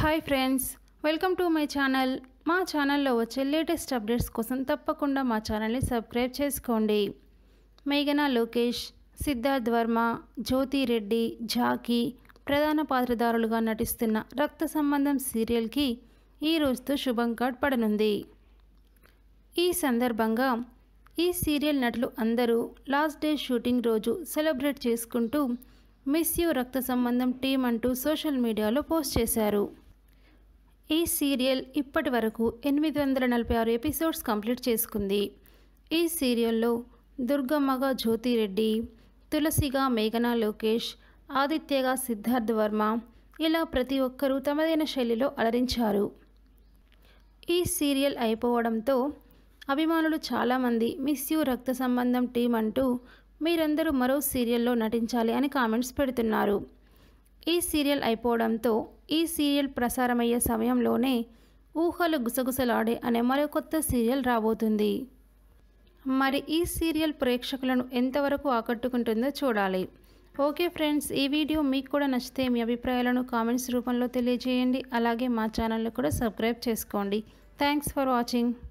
hi friends welcome to my channel మా ఛానల్లో వచ్చే లేటెస్ట్ అప్డేట్స్ కోసం తప్పకుండా మా ఛానల్ని సబ్స్క్రైబ్ చేసుకోండి మేఘనా లోకేష్ సిద్ధార్థ్ వర్మ జ్యోతి రెడ్డి ఝాకీ ప్రధాన పాత్రధారులుగా నటిస్తున్న రక్త సంబంధం సీరియల్కి ఈ రోజుతో శుభం కార్డ్ పడనుంది ఈ సందర్భంగా ఈ సీరియల్ నటులు అందరూ లాస్ట్ డే షూటింగ్ రోజు సెలబ్రేట్ చేసుకుంటూ miss you Raktha Sambandham team అంటూ సోషల్ మీడియాలో పోస్ట్ చేశారు ఈ సీరియల్ ఇప్పటి వరకు ఎనిమిది వందల నలభై ఆరు ఎపిసోడ్స్ కంప్లీట్ చేసుకుంది ఈ సీరియల్లో దుర్గమ్మగా జ్యోతిరెడ్డి తులసిగా మేఘనా లోకేష్ ఆదిత్యగా సిద్ధార్థ్ వర్మ ఇలా ప్రతి ఒక్కరూ తమదైన శైలిలో అలరించారు ఈ సీరియల్ అయిపోవడంతో అభిమానులు చాలామంది miss you Raktha Sambandham team అంటూ మీరందరూ మరో సీరియల్లో నటించాలి అని కామెంట్స్ పెడుతున్నారు ఈ సీరియల్ అయిపోవడంతో ఈ సీరియల్ ప్రసారమయ్యే సమయంలోనే ఊహలు గుసగుసలాడే అనే మరో కొత్త సీరియల్ రాబోతుంది మరి ఈ సీరియల్ ప్రేక్షకులను ఎంతవరకు ఆకట్టుకుంటుందో చూడాలి ఓకే ఫ్రెండ్స్ ఈ వీడియో మీకు కూడా నచ్చితే మీ అభిప్రాయాలను కామెంట్స్ రూపంలో తెలియజేయండి అలాగే మా ఛానల్ని కూడా సబ్స్క్రైబ్ చేసుకోండి థ్యాంక్స్ ఫర్ వాచింగ్